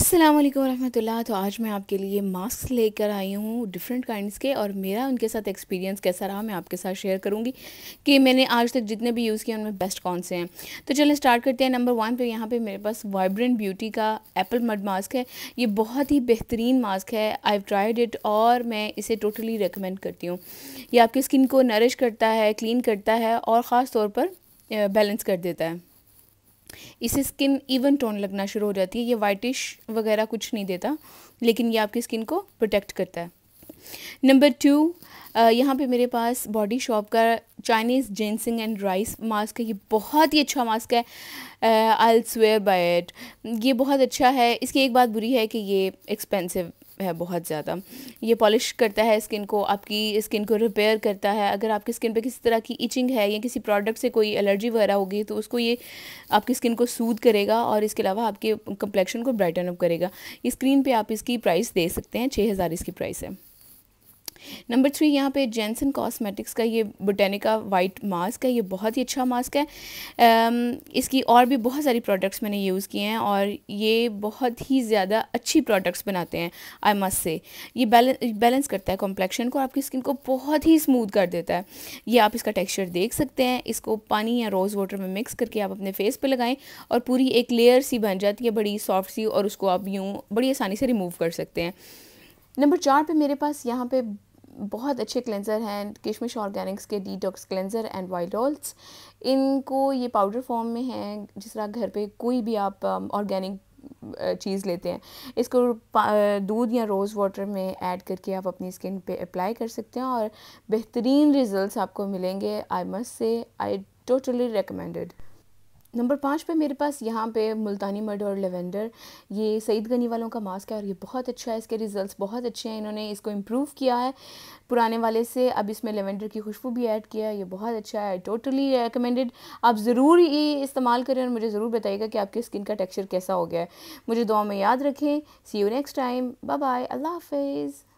अस्सलाम वालेकुम रहमतुल्लाह तो आज मैं आपके लिए मास्क लेकर आई हूँ डिफरेंट काइंड्स के और मेरा उनके साथ एक्सपीरियंस कैसा रहा मैं आपके साथ शेयर करूँगी कि मैंने आज तक जितने भी यूज़ किए उनमें बेस्ट कौन से हैं तो चलें स्टार्ट करते हैं नंबर वन पे यहाँ पे मेरे पास वाइब्रेंट ब्यूटी का एप्पल मड मास्क है ये बहुत ही बेहतरीन मास्क है आई ट्राइड इट और मैं इसे टोटली रिकमेंड करती हूँ ये आपकी स्किन को नरिश करता है क्लीन करता है और ख़ास तौर पर बैलेंस कर देता है इसे स्किन इवन टोन लगना शुरू हो जाती है ये वाइटिश वगैरह कुछ नहीं देता लेकिन ये आपकी स्किन को प्रोटेक्ट करता है नंबर टू यहाँ पे मेरे पास बॉडी शॉप का Chinese ginseng and rice mask है ये बहुत ही अच्छा मास्क है आई स्वेयर बाय इट ये बहुत अच्छा है इसकी एक बात बुरी है कि ये एक्सपेंसिव है बहुत ज़्यादा ये पॉलिश करता है स्किन को आपकी स्किन को रिपेयर करता है अगर आपकी स्किन पे किसी तरह की इचिंग है या किसी प्रोडक्ट से कोई एलर्जी वगैरह होगी तो उसको ये आपकी स्किन को सूद करेगा और इसके अलावा आपके कंप्लेक्शन को ब्राइटन अप करेगा स्क्रीन पर आप इसकी प्राइस दे सकते हैं छः हज़ार इसकी प्राइस है नंबर थ्री यहाँ पे जेंसन कॉस्मेटिक्स का ये बोटेनिका वाइट मास्क है ये बहुत ही अच्छा मास्क है um, इसकी और भी बहुत सारी प्रोडक्ट्स मैंने यूज़ किए हैं और ये बहुत ही ज़्यादा अच्छी प्रोडक्ट्स बनाते हैं आई मस्ट से ये बैलेंस बैलेंस करता है कॉम्प्लेक्शन को आपकी स्किन को बहुत ही स्मूथ कर देता है ये आप इसका टेक्स्चर देख सकते हैं इसको पानी या रोज़ वाटर में मिक्स करके आप अपने फेस पर लगाएं और पूरी एक लेयर सी बन जाती है बड़ी सॉफ्ट सी और उसको आप यूँ बड़ी आसानी से रिमूव कर सकते हैं नंबर चार पे मेरे पास यहाँ पे बहुत अच्छे क्लेंज़र हैं किशमिश ऑर्गेनिक्स के detox cleanser and wild oats इनको ये पाउडर फॉर्म में हैं जिस तरह घर पे कोई भी आप ऑर्गेनिक um, uh, चीज़ लेते हैं इसको uh, दूध या रोज़ वाटर में ऐड करके आप अपनी स्किन पे अप्लाई कर सकते हैं और बेहतरीन रिजल्ट्स आपको मिलेंगे I must say I totally recommended number पाँच पे मेरे पास यहाँ पे मुल्तानी मर्ड और लेवेंडर ये सईद गनी वालों का मास्क है और ये बहुत अच्छा है इसके रिजल्ट्स बहुत अच्छे हैं इन्होंने इसको इम्प्रूव किया है पुराने वाले से अब इसमें लेवेंडर की खुशबू भी ऐड किया है ये बहुत अच्छा है टोटली रिकमेंडेड आप ज़रूर ये इस्तेमाल करें और मुझे ज़रूर बताइएगा कि आपकी स्किन का टेक्स्चर कैसा हो गया है मुझे दुआ में याद रखें see you next time bye bye अल्लाह हाफिज़